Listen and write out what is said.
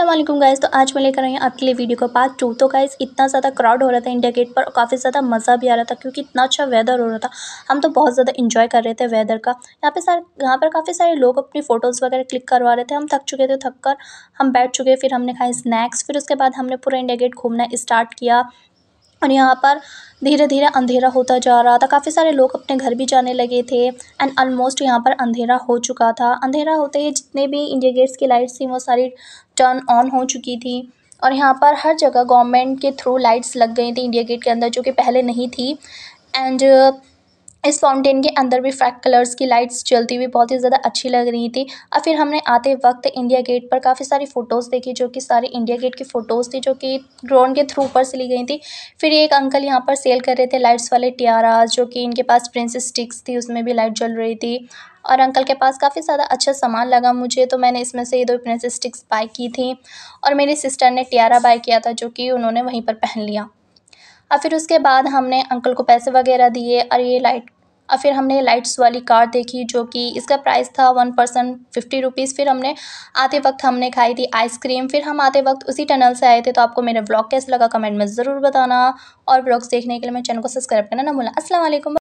Aslam guys तो आज मैं लेकर आई हूँ आपके लिए वीडियो का पार्ट टू तो गाइज इतना ज़्यादा क्राउड हो रहा था इंडिया गेट पर और काफ़ी ज़्यादा मज़ा भी आ रहा था क्योंकि इतना अच्छा वेदर हो रहा था हम तो बहुत ज़्यादा इन्जॉय कर रहे थे वेदर का यहाँ पे सारे यहाँ पर काफ़ी सारे लोग अपनी फ़ोटोज़ वगैरह क्लिक करवा रहे थे हम थक चुके थे थक कर हम बैठ चुके फिर हमने खाए स्नैक्स फिर उसके बाद हमने पूरा इंडिया गेट घूमना स्टार्ट किया और यहाँ पर धीरे धीरे अंधेरा होता जा रहा था काफ़ी सारे लोग अपने घर भी जाने लगे थे एंड ऑलमोस्ट यहाँ पर अंधेरा हो चुका था अंधेरा होते ही जितने भी इंडिया गेट्स की लाइट्स थी वो सारी टर्न ऑन हो चुकी थी और यहाँ पर हर जगह गवर्नमेंट के थ्रू लाइट्स लग गई थी इंडिया गेट के अंदर जो कि पहले नहीं थी एंड इस फाउंटेन के अंदर भी फ्रैक कलर्स की लाइट्स जलती हुई बहुत ही ज्यादा अच्छी लग रही थी और फिर हमने आते वक्त इंडिया गेट पर काफी सारी फोटोज देखी जो कि सारी इंडिया गेट की फोटोज थी जो कि ड्रोन के थ्रू ऊपर से ली गई थी फिर एक अंकल यहाँ पर सेल कर रहे थे लाइट्स वाले टियाराज जो कि इनके पास प्रिंसेस स्टिक्स थी उसमें भी लाइट जल रही थी और अंकल के पास काफ़ी ज़्यादा अच्छा सामान लगा मुझे तो मैंने इसमें से ये दो प्रिंसेस स्टिक्स बाई की थी और मेरी सिस्टर ने टियारा बाय किया था जो कि उन्होंने वहीं पर पहन लिया और फिर उसके बाद हमने अंकल को पैसे वगैरह दिए और ये लाइट और फिर हमने लाइट्स वाली कार देखी जो कि इसका प्राइस था वन पर्सन फिफ्टी रुपीज़ फिर हमने आते वक्त हमने खाई थी आइसक्रीम फिर हम आते वक्त उसी टनल से आए थे तो आपको मेरा ब्लॉग कैसा लगा कमेंट में ज़रूर बताना और ब्लॉग्स देखने के लिए मेरे चैनल को सब्सक्राइब करना ना भूलना असलम